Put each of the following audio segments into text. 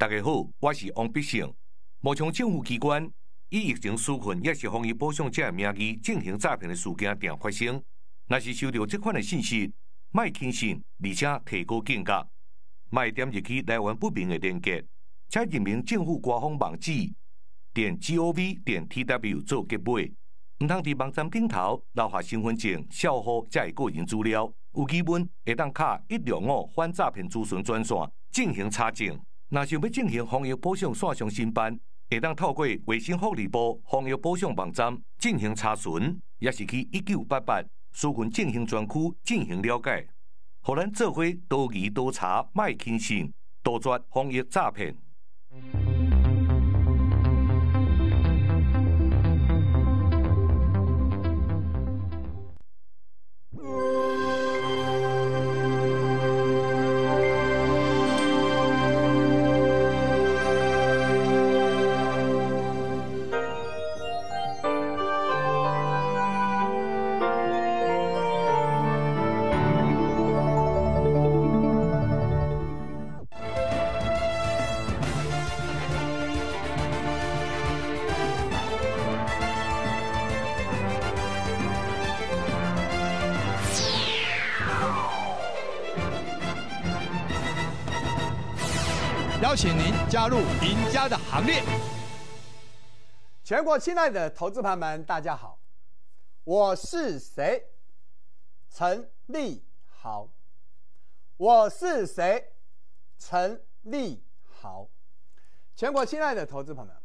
大家好，我是王必胜。冒充政府机关以疫情纾困，也是防疫保偿者个名义进行诈骗的事件常发生。若是收到这款的信息，卖轻信，而且提高警觉，卖点入去来源不明的链接，且认明政府官方网址，点 g o v 点 t w 做结尾。唔通伫网站顶头留下身份证、校号再个人资料，有疑问会当卡一六五反诈骗咨询专线进行查证。若想要进行防疫保障线上申办，会当透过卫生福利部防疫保障网站进行查询，也是去一九八八纾困进行专区进行了解，互咱做伙多疑多查，卖轻信，杜绝防疫诈骗。加入赢家的行列！全国亲爱的投资朋友们，大家好！我是谁？陈立豪。我是谁？陈立豪。全国亲爱的投资朋友们，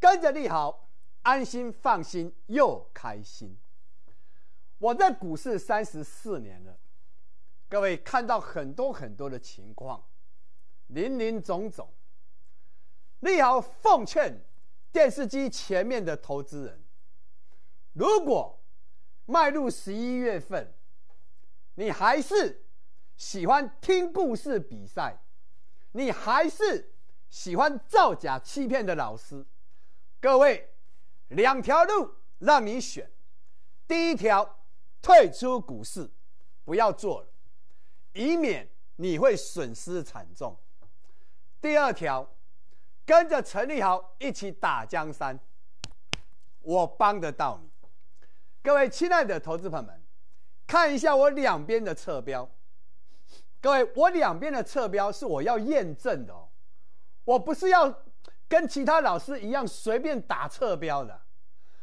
跟着立豪，安心、放心又开心。我在股市三十四年了，各位看到很多很多的情况，林林总总。你豪奉劝电视机前面的投资人，如果迈入十一月份，你还是喜欢听故事比赛，你还是喜欢造假欺骗的老师，各位，两条路让你选，第一条，退出股市，不要做了，以免你会损失惨重。第二条。跟着陈立豪一起打江山，我帮得到你。各位亲爱的投资朋友们，看一下我两边的侧标。各位，我两边的侧标是我要验证的哦，我不是要跟其他老师一样随便打侧标的。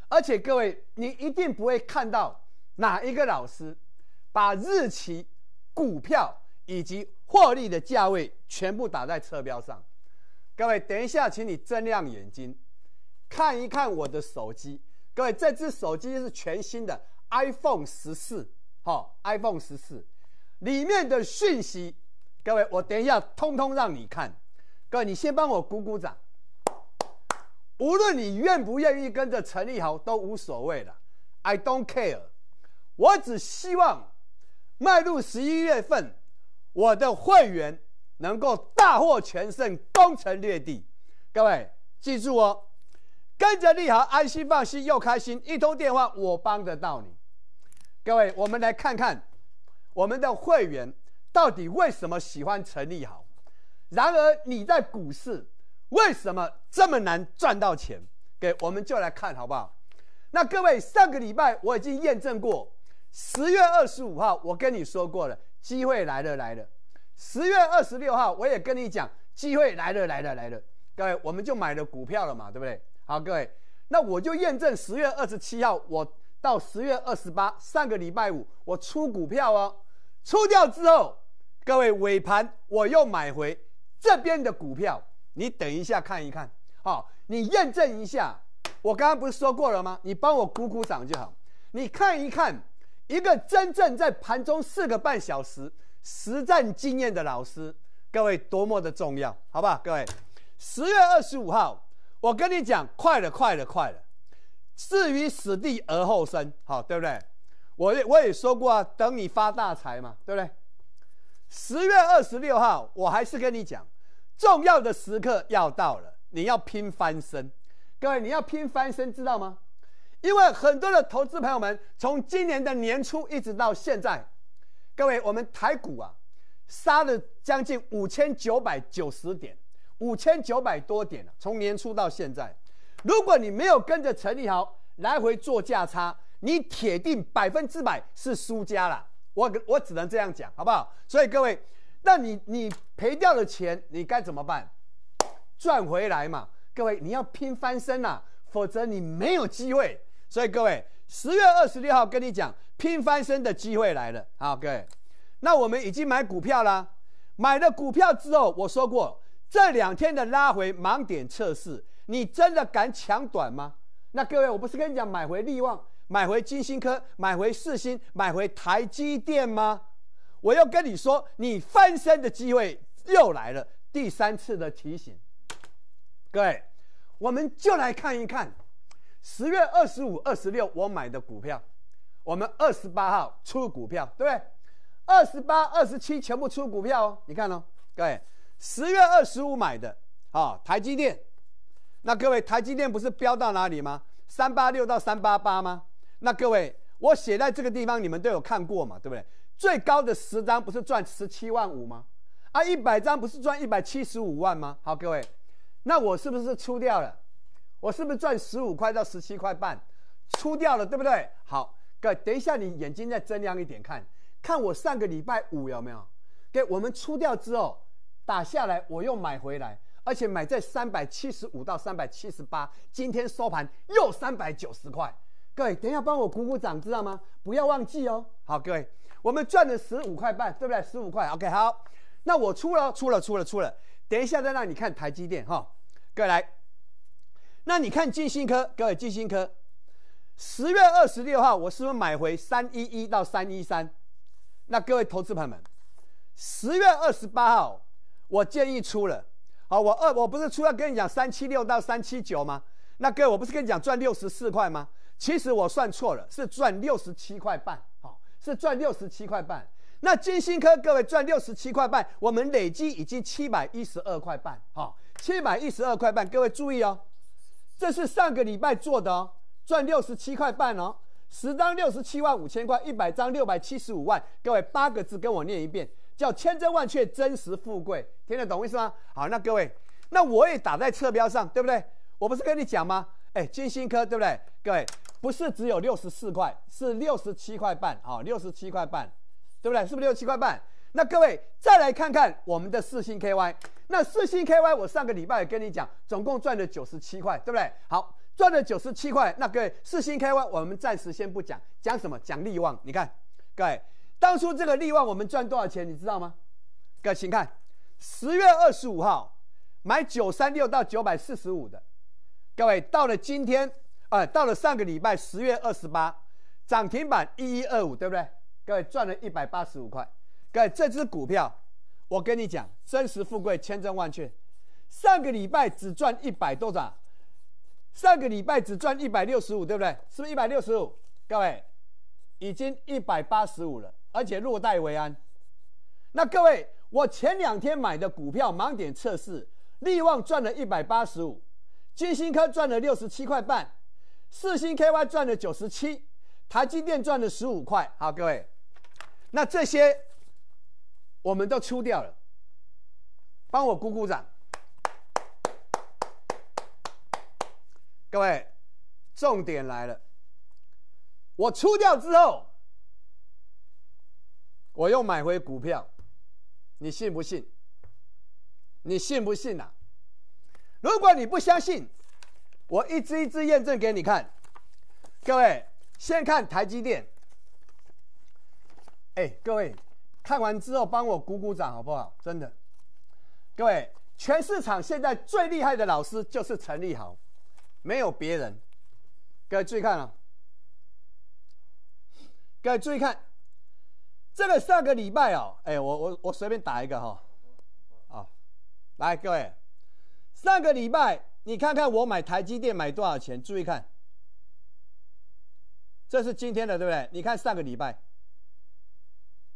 而且各位，你一定不会看到哪一个老师把日期、股票以及获利的价位全部打在侧标上。各位，等一下，请你睁亮眼睛，看一看我的手机。各位，这只手机是全新的 iPhone 十四，好，iPhone 十四里面的讯息，各位，我等一下通通让你看。各位，你先帮我鼓鼓掌。无论你愿不愿意跟着陈立豪都无所谓了，I don't care。我只希望迈入十一月份，我的会员。能够大获全胜，攻城略地。各位记住哦，跟着利豪安心放心又开心，一通电话我帮得到你。各位，我们来看看我们的会员到底为什么喜欢陈立豪。然而你在股市为什么这么难赚到钱？给，我们就来看好不好？那各位，上个礼拜我已经验证过，十月二十五号我跟你说过了，机会来了来了。十月二十六号，我也跟你讲，机会来了，来了，来了，各位，我们就买了股票了嘛，对不对？好，各位，那我就验证十月二十七号，我到十月二十八，上个礼拜五，我出股票哦，出掉之后，各位尾盘我又买回这边的股票，你等一下看一看，好，你验证一下，我刚刚不是说过了吗？你帮我鼓鼓掌就好，你看一看，一个真正在盘中四个半小时。实战经验的老师，各位多么的重要，好不好？各位，十月二十五号，我跟你讲，快了，快了，快了，置于死地而后生，好，对不对？我也我也说过啊，等你发大财嘛，对不对？十月二十六号，我还是跟你讲，重要的时刻要到了，你要拼翻身，各位，你要拼翻身，知道吗？因为很多的投资朋友们，从今年的年初一直到现在。各位，我们台股啊，杀了将近五千九百九十点，五千九百多点了。从年初到现在，如果你没有跟着陈立豪来回做价差，你铁定百分之百是输家啦。我我只能这样讲，好不好？所以各位，那你你赔掉的钱，你该怎么办？赚回来嘛！各位，你要拼翻身呐，否则你没有机会。所以各位，十月二十六号跟你讲。拼翻身的机会来了，好，各位，那我们已经买股票了。买了股票之后，我说过这两天的拉回盲点测试，你真的敢抢短吗？那各位，我不是跟你讲买回利旺、买回金星科、买回四星、买回台积电吗？我要跟你说，你翻身的机会又来了，第三次的提醒，各位，我们就来看一看十月二十五、二十六我买的股票。我们二十八号出股票，对不对？二十八、二十七全部出股票哦。你看哦，各位，十月二十五买的啊，台积电。那各位，台积电不是飙到哪里吗？三八六到三八八吗？那各位，我写在这个地方，你们都有看过嘛，对不对？最高的十张不是赚十七万五吗？啊，一百张不是赚一百七十五万吗？好，各位，那我是不是出掉了？我是不是赚十五块到十七块半？出掉了，对不对？好。各位，等一下，你眼睛再睁亮一点看，看我上个礼拜五有没有？给我们出掉之后打下来，我又买回来，而且买在三百七十五到三百七十八，今天收盘又三百九十块。各位，等一下帮我鼓鼓掌，知道吗？不要忘记哦。好，各位，我们赚了十五块半，对不对？十五块。OK，好，那我出了，出了，出了，出了。等一下再让你看台积电哈。各位来，那你看金星科，各位金星科。十月二十六号，我是不是买回三一一到三一三？那各位投资朋友们，十月二十八号，我建议出了，好，我二我不是出要跟你讲三七六到三七九吗？那位，我不是跟你讲赚六十四块吗？其实我算错了，是赚六十七块半，好，是赚六十七块半。那金星科各位赚六十七块半，我们累计已经七百一十二块半，好，七百一十二块半，各位注意哦，这是上个礼拜做的哦。赚六十七块半哦，十张六十七万五千块，一百张六百七十五万。各位八个字跟我念一遍，叫千真万确，真实富贵，听得懂意思吗？好，那各位，那我也打在侧标上，对不对？我不是跟你讲吗？哎，金星科，对不对？各位，不是只有六十四块，是六十七块半啊，六十七块半，对不对？是不是六七块半？那各位再来看看我们的四星 KY，那四星 KY 我上个礼拜也跟你讲，总共赚了九十七块，对不对？好。赚了九十七块，那各位四星开外，我们暂时先不讲，讲什么？讲利旺。你看，各位当初这个利旺我们赚多少钱，你知道吗？各位，请看，十月二十五号买九三六到九百四十五的，各位到了今天，啊，到了上个礼拜十月二十八，涨停板一一二五，对不对？各位赚了一百八十五块。各位这支股票，我跟你讲，真实富贵千真万确，上个礼拜只赚一百多少？上个礼拜只赚一百六十五，对不对？是不是一百六十五？各位，已经一百八十五了，而且落袋为安。那各位，我前两天买的股票盲点测试，力旺赚了一百八十五，金鑫科赚了六十七块半，四星 KY 赚了九十七，台积电赚了十五块。好，各位，那这些我们都出掉了。帮我鼓鼓掌。各位，重点来了！我出掉之后，我又买回股票，你信不信？你信不信啊？如果你不相信，我一只一只验证给你看。各位，先看台积电。哎，各位，看完之后帮我鼓鼓掌好不好？真的，各位，全市场现在最厉害的老师就是陈立豪。没有别人，各位注意看啊！各位注意看，这个上个礼拜啊，哎，我我我随便打一个哈，啊，来各位，上个礼拜你看看我买台积电买多少钱？注意看，这是今天的对不对？你看上个礼拜，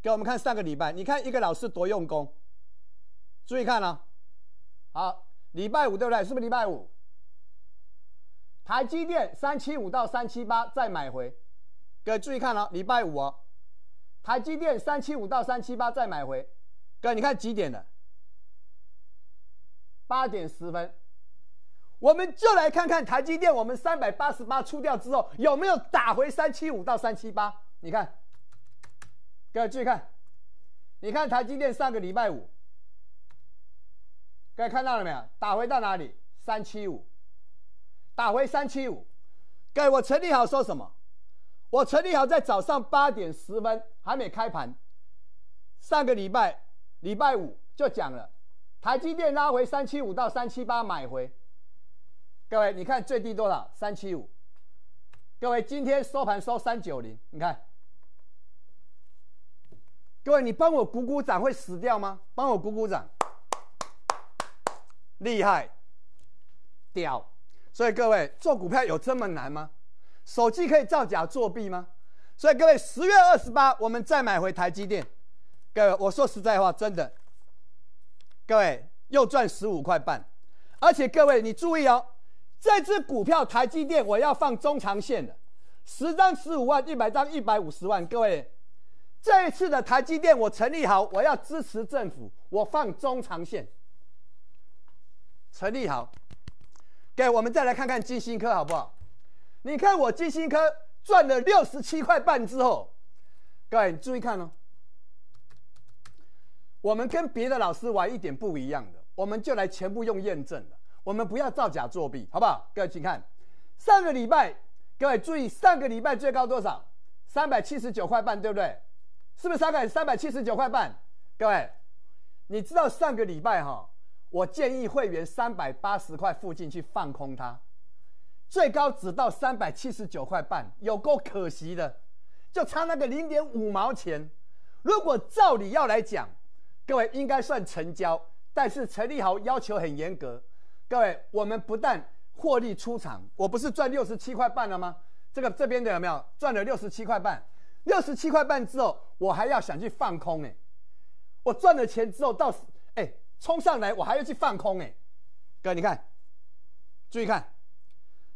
给我们看上个礼拜，你看一个老师多用功，注意看啊！好，礼拜五对不对？是不是礼拜五？台积电三七五到三七八再买回，各位注意看喽，礼拜五哦。台积电三七五到三七八再买回，各位你看几点了？八点十分，我们就来看看台积电，我们三百八十八出掉之后有没有打回三七五到三七八？你看，各位注意看，你看台积电上个礼拜五，各位看到了没有？打回到哪里？三七五。打回三七五，给我陈立好说什么？我陈立好在早上八点十分还没开盘，上个礼拜礼拜五就讲了，台积电拉回三七五到三七八买回。各位，你看最低多少？三七五。各位，今天收盘收三九零，你看。各位，你帮我鼓鼓掌会死掉吗？帮我鼓鼓掌，厉害，屌。所以各位做股票有这么难吗？手机可以造假作弊吗？所以各位，十月二十八我们再买回台积电。各位，我说实在话，真的，各位又赚十五块半。而且各位你注意哦，这支股票台积电我要放中长线的，十张十五万，一百张一百五十万。各位，这一次的台积电我成立好，我要支持政府，我放中长线。成立好。给我们再来看看金星科好不好？你看我金星科赚了六十七块半之后，各位注意看哦。我们跟别的老师玩一点不一样的，我们就来全部用验证了，我们不要造假作弊，好不好？各位，请看上个礼拜，各位注意上个礼拜最高多少？三百七十九块半，对不对？是不是三百三百七十九块半？各位，你知道上个礼拜哈？我建议会员三百八十块附近去放空它，最高只到三百七十九块半，有够可惜的，就差那个零点五毛钱。如果照理要来讲，各位应该算成交，但是陈立豪要求很严格。各位，我们不但获利出场，我不是赚六十七块半了吗？这个这边的有没有赚了六十七块半？六十七块半之后，我还要想去放空哎，我赚了钱之后到哎。冲上来，我还要去放空哎，哥，你看，注意看，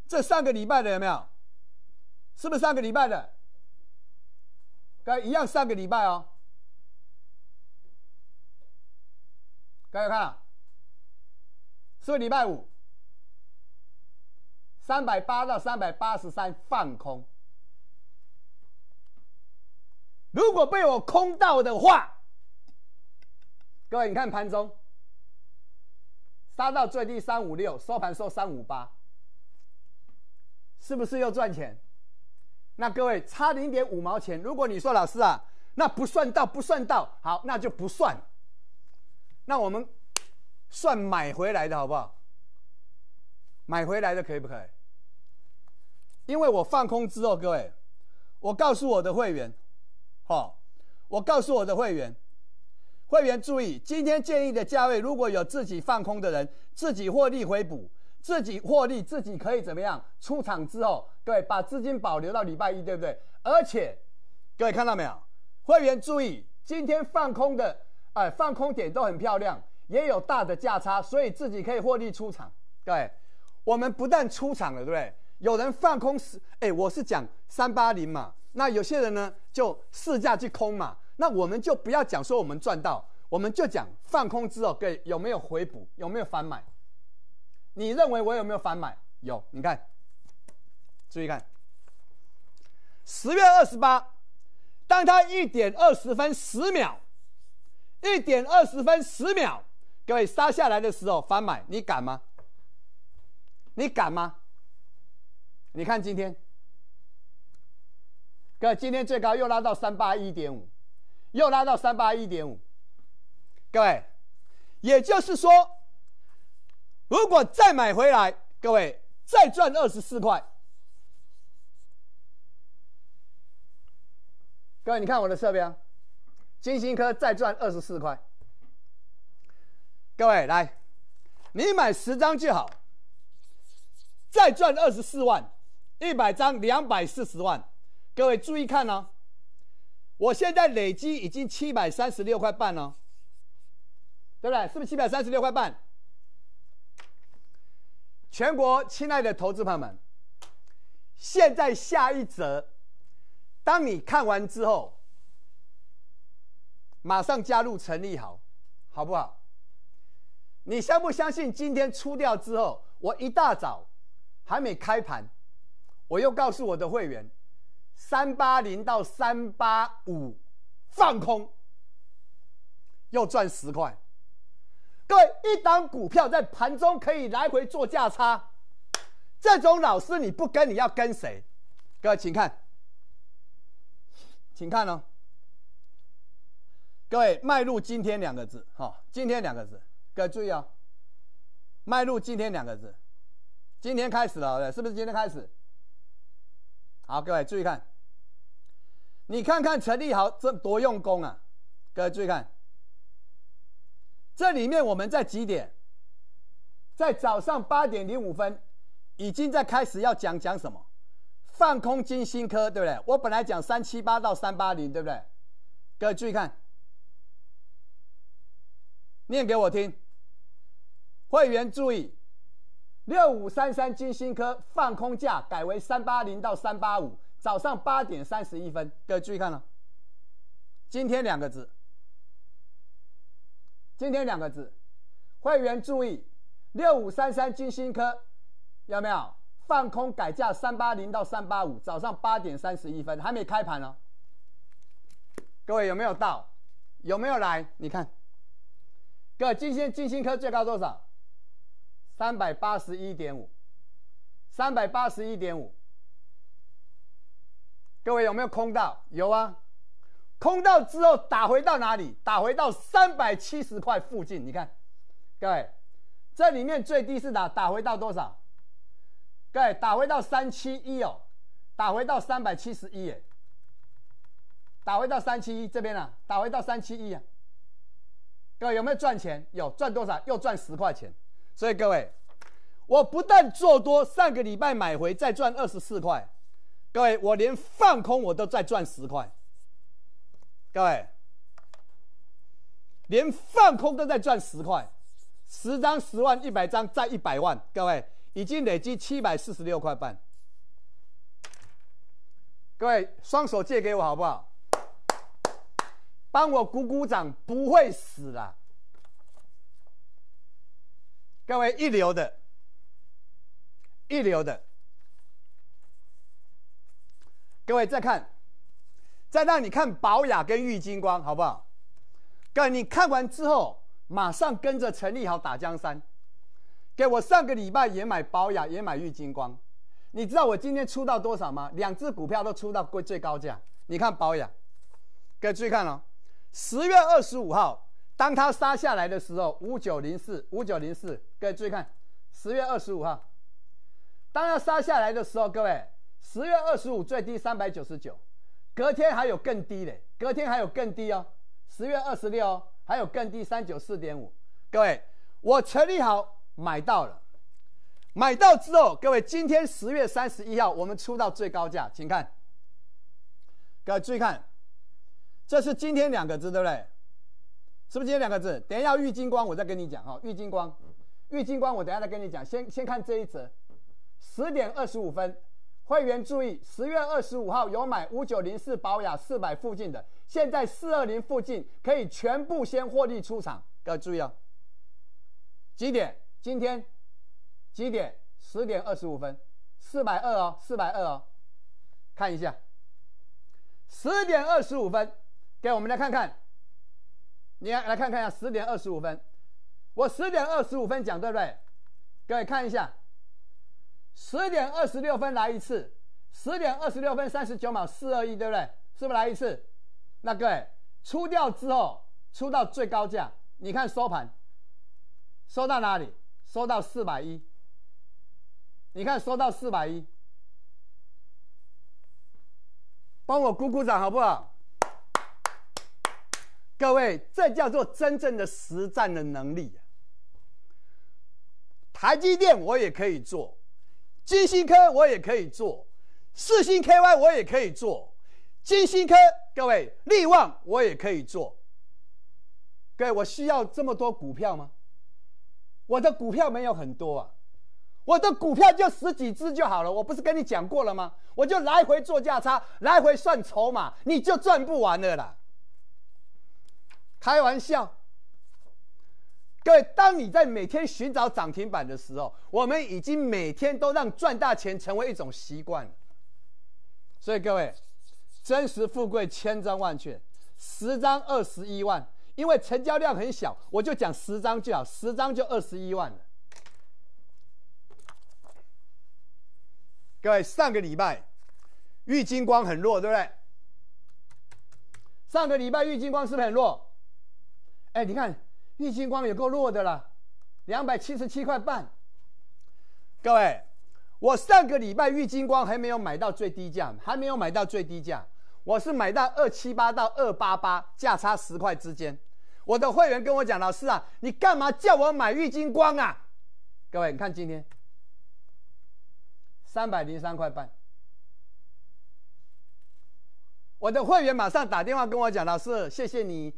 这上个礼拜的有没有？是不是上个礼拜的？哥一样上个礼拜哦，各位看，啊，是礼拜五，三百八到三百八十三放空，如果被我空到的话，各位你看盘中。杀到最低三五六，收盘收三五八，是不是又赚钱？那各位差零点五毛钱，如果你说老师啊，那不算到不算到，好，那就不算。那我们算买回来的好不好？买回来的可以不可以？因为我放空之后，各位，我告诉我的会员，好，我告诉我的会员。会员注意，今天建议的价位，如果有自己放空的人，自己获利回补，自己获利，自己可以怎么样？出场之后，各位把资金保留到礼拜一，对不对？而且，各位看到没有？会员注意，今天放空的，哎，放空点都很漂亮，也有大的价差，所以自己可以获利出场。各位，我们不但出场了，对不对？有人放空是，哎，我是讲三八零嘛，那有些人呢就试价去空嘛。那我们就不要讲说我们赚到，我们就讲放空之后，各位有没有回补，有没有反买？你认为我有没有反买？有，你看，注意看，十月二十八，当它一点二十分十秒，一点二十分十秒，各位杀下来的时候反买，你敢吗？你敢吗？你看今天，各位今天最高又拉到三八一点五。又拉到三八一点五，各位，也就是说，如果再买回来，各位再赚二十四块。各位，你看我的色标，金星科再赚二十四块。各位，来，你买十张就好，再赚二十四万，一百张两百四十万。各位注意看呢。我现在累积已经七百三十六块半了，对不对？是不是七百三十六块半？全国亲爱的投资朋友们，现在下一则，当你看完之后，马上加入成立，好，好不好？你相不相信？今天出掉之后，我一大早还没开盘，我又告诉我的会员。三八零到三八五，放空，又赚十块。各位，一档股票在盘中可以来回做价差，这种老师你不跟，你要跟谁？各位，请看，请看哦。各位，迈入今天两个字，哈，今天两个字，各位注意啊，迈入今天两个字，今天开始了，是不是今天开始？好，各位注意看。你看看陈立豪这多用功啊！各位注意看，这里面我们在几点？在早上八点零五分，已经在开始要讲讲什么？放空金星科，对不对？我本来讲三七八到三八零，对不对？各位注意看，念给我听。会员注意，六五三三金星科放空价改为三八零到三八五。早上八点三十一分，各位注意看了。今天两个字，今天两个字，会员注意，六五三三金星科，有没有放空改价三八零到三八五？早上八点三十一分，还没开盘呢。各位有没有到？有没有来？你看，各位金星金星科最高多少？三百八十一点五，三百八十一点五。各位有没有空到？有啊，空到之后打回到哪里？打回到三百七十块附近。你看，各位这里面最低是打打回到多少？各位打回到三七一哦，打回到三百七十一耶，打回到三七一这边啊，打回到三七一啊。各位有没有赚钱？有，赚多少？又赚十块钱。所以各位，我不但做多，上个礼拜买回再赚二十四块。各位，我连放空我都在赚十块。各位，连放空都在赚十块，十张十万，一百张再一百万。各位，已经累积七百四十六块半。各位，双手借给我好不好？帮我鼓鼓掌，不会死啦！各位，一流的，一流的。各位再看，再让你看宝雅跟郁金光好不好？各位你看完之后，马上跟着陈立豪打江山。给我上个礼拜也买宝雅，也买郁金光。你知道我今天出到多少吗？两只股票都出到过最高价。你看宝雅，各位注意看哦。十月二十五号，当它杀下来的时候，五九零四，五九零四。各位注意看，十月二十五号，当它杀下来的时候，各位。十月二十五最低三百九十九，隔天还有更低嘞，隔天还有更低哦。十月二十六还有更低三九四点五。各位，我成立好买到了，买到之后，各位今天十月三十一号我们出到最高价，请看，各位注意看，这是今天两个字，对不对？是不是今天两个字？等一下玉金光，我再跟你讲哈。玉金光，玉金光，我等一下再跟你讲。先先看这一则，十点二十五分。会员注意，十月二十五号有买五九零四、保亚四百附近的，现在四二零附近可以全部先获利出场。各位注意哦，几点？今天几点？十点二十五分，四百二哦，四百二哦，看一下。十点二十五分，给我们来看看，你来来看看呀，十点二十五分，我十点二十五分讲对不对？各位看一下。十点二十六分来一次，十点二十六分三十九秒四二一，对不对？是不是来一次？那各位出掉之后，出到最高价，你看收盘，收到哪里？收到四百一。你看收到四百一，帮我鼓鼓掌好不好？各位，这叫做真正的实战的能力。台积电我也可以做。金星科我也可以做，四星 KY 我也可以做，金星科各位力旺我也可以做。各位我需要这么多股票吗？我的股票没有很多啊，我的股票就十几只就好了。我不是跟你讲过了吗？我就来回做价差，来回算筹码，你就赚不完了啦。开玩笑。各位，当你在每天寻找涨停板的时候，我们已经每天都让赚大钱成为一种习惯。所以各位，真实富贵千真万确，十张二十一万，因为成交量很小，我就讲十张就好，十张就二十一万了。各位，上个礼拜郁金光很弱，对不对？上个礼拜郁金光是不是很弱？哎，你看。郁金光也够弱的了，两百七十七块半。各位，我上个礼拜郁金光还没有买到最低价，还没有买到最低价，我是买到二七八到二八八，价差十块之间。我的会员跟我讲：“老师啊，你干嘛叫我买郁金光啊？”各位，你看今天三百零三块半，我的会员马上打电话跟我讲：“老师，谢谢你，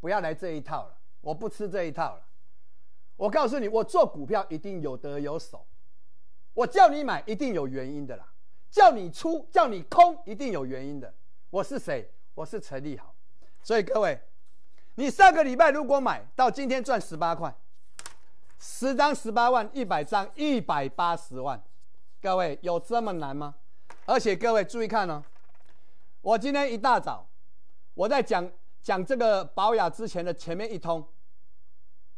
不要来这一套了。”我不吃这一套了，我告诉你，我做股票一定有得有守，我叫你买一定有原因的啦，叫你出叫你空一定有原因的。我是谁？我是陈立豪。所以各位，你上个礼拜如果买到今天赚十八块，十张十八万，一百张一百八十万，各位有这么难吗？而且各位注意看哦，我今天一大早我在讲讲这个保雅之前的前面一通。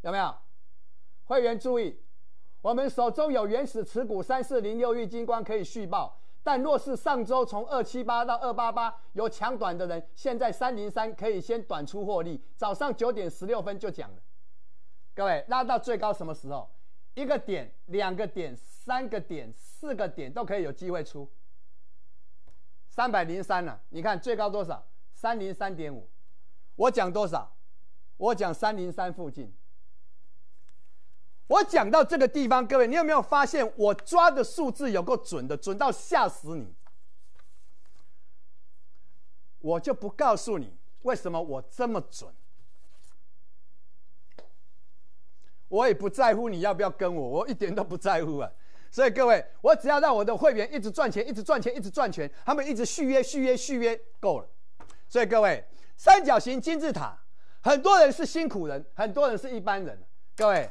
有没有会员注意？我们手中有原始持股三四零六玉金光可以续报，但若是上周从二七八到二八八有抢短的人，现在三零三可以先短出获利。早上九点十六分就讲了，各位拉到最高什么时候？一个点、两个点、三个点、四个点都可以有机会出。三百零三了，你看最高多少？三零三点五，我讲多少？我讲三零三附近。我讲到这个地方，各位，你有没有发现我抓的数字有够准的，准到吓死你？我就不告诉你为什么我这么准，我也不在乎你要不要跟我，我一点都不在乎啊！所以各位，我只要让我的会员一直赚钱，一直赚钱，一直赚钱，他们一直续约、续约、续约，够了。所以各位，三角形金字塔，很多人是辛苦人，很多人是一般人，各位。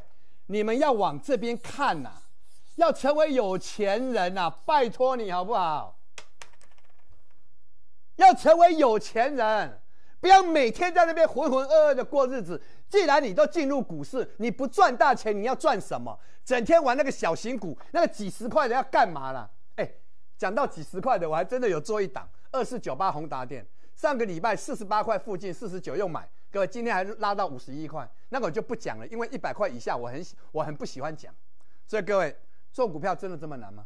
你们要往这边看呐，要成为有钱人呐，拜托你好不好？要成为有钱人，不要每天在那边浑浑噩噩的过日子。既然你都进入股市，你不赚大钱，你要赚什么？整天玩那个小型股，那个几十块的要干嘛啦？哎，讲到几十块的，我还真的有做一档，二四九八宏达店，上个礼拜四十八块附近，四十九又买。各位今天还拉到五十一块，那我就不讲了，因为一百块以下我很我很不喜欢讲。所以各位做股票真的这么难吗？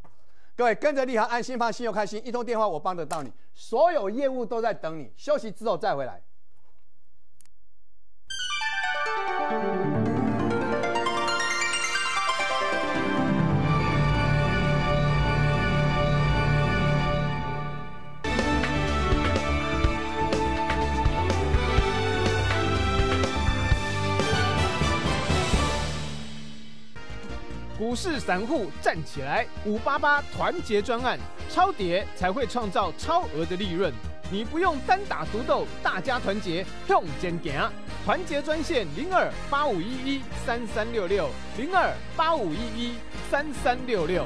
各位跟着利行安心放心又开心，一通电话我帮得到你，所有业务都在等你。休息之后再回来。股市散户站起来，五八八团结专案，超跌才会创造超额的利润。你不用单打独斗，大家团结用前行。团结专线零二八五一一三三六六，零二八五一一三三六六。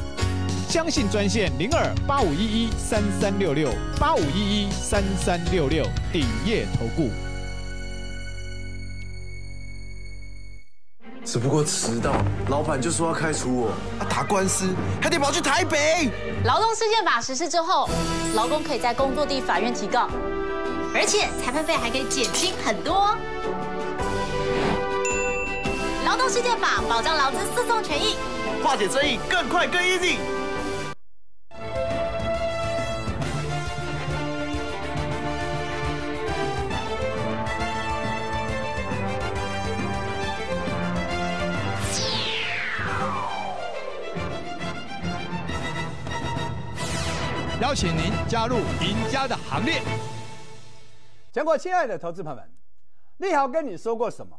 相信专线零二八五一一三三六六八五一一三三六六鼎业投顾。只不过迟到，老板就说要开除我，打官司还得跑去台北。劳动事件法实施之后，劳工可以在工作地法院提告，而且裁判费还可以减轻很多。劳动事件法保障劳资诉讼权益，化解争议更快更 easy。邀请您加入赢家的行列。全国亲爱的投资朋友们，你好！跟你说过什么？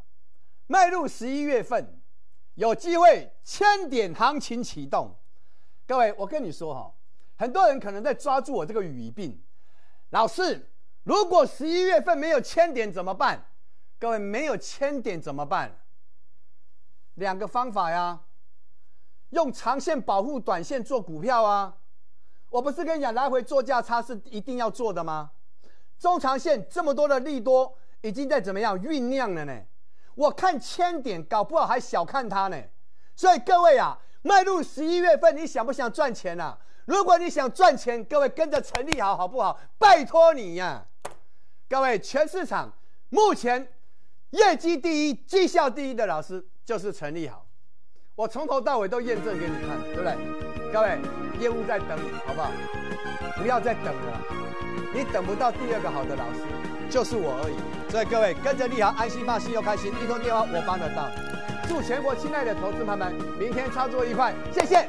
迈入十一月份，有机会千点行情启动。各位，我跟你说哈，很多人可能在抓住我这个语病。老师，如果十一月份没有千点怎么办？各位，没有千点怎么办？两个方法呀，用长线保护短线做股票啊。我不是跟你讲，来回做价差是一定要做的吗？中长线这么多的利多已经在怎么样酝酿了呢？我看千点，搞不好还小看它呢。所以各位啊，迈入十一月份，你想不想赚钱啊？如果你想赚钱，各位跟着陈立好好不好？拜托你呀，各位全市场目前业绩第一、绩效第一的老师就是陈立好，我从头到尾都验证给你看，对不对？各位，业务在等，你，好不好？不要再等了，你等不到第二个好的老师，就是我而已。所以各位跟着利好安心放心又开心，一通电话我帮得到。祝全国亲爱的投资朋友们，明天操作愉快，谢谢。